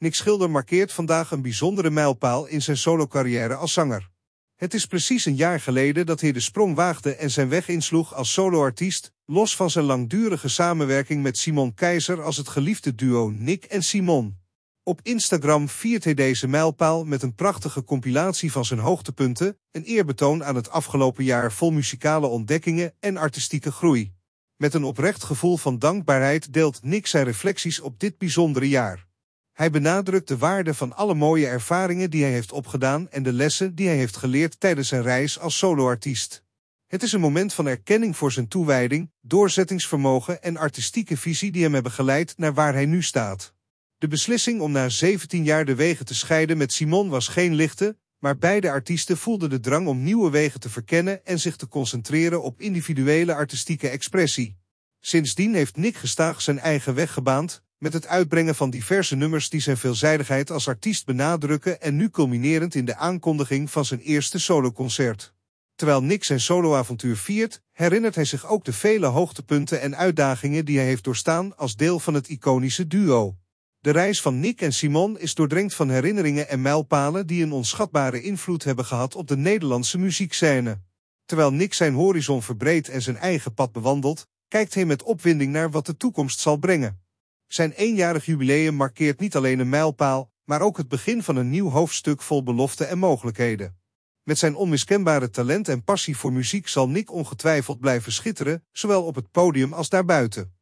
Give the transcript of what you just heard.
Nick Schilder markeert vandaag een bijzondere mijlpaal in zijn solocarrière als zanger. Het is precies een jaar geleden dat hij de sprong waagde en zijn weg insloeg als soloartiest, los van zijn langdurige samenwerking met Simon Keizer als het geliefde duo Nick en Simon. Op Instagram viert hij deze mijlpaal met een prachtige compilatie van zijn hoogtepunten, een eerbetoon aan het afgelopen jaar vol muzikale ontdekkingen en artistieke groei. Met een oprecht gevoel van dankbaarheid deelt Nick zijn reflecties op dit bijzondere jaar. Hij benadrukt de waarde van alle mooie ervaringen die hij heeft opgedaan en de lessen die hij heeft geleerd tijdens zijn reis als soloartiest. Het is een moment van erkenning voor zijn toewijding, doorzettingsvermogen en artistieke visie die hem hebben geleid naar waar hij nu staat. De beslissing om na 17 jaar de wegen te scheiden met Simon was geen lichte, maar beide artiesten voelden de drang om nieuwe wegen te verkennen en zich te concentreren op individuele artistieke expressie. Sindsdien heeft Nick gestaag zijn eigen weg gebaand, met het uitbrengen van diverse nummers die zijn veelzijdigheid als artiest benadrukken en nu culminerend in de aankondiging van zijn eerste soloconcert. Terwijl Nick zijn soloavontuur viert, herinnert hij zich ook de vele hoogtepunten en uitdagingen die hij heeft doorstaan als deel van het iconische duo. De reis van Nick en Simon is doordrenkt van herinneringen en mijlpalen die een onschatbare invloed hebben gehad op de Nederlandse muziekscène. Terwijl Nick zijn horizon verbreedt en zijn eigen pad bewandelt, kijkt hij met opwinding naar wat de toekomst zal brengen. Zijn eenjarig jubileum markeert niet alleen een mijlpaal, maar ook het begin van een nieuw hoofdstuk vol beloften en mogelijkheden. Met zijn onmiskenbare talent en passie voor muziek zal Nick ongetwijfeld blijven schitteren, zowel op het podium als daarbuiten.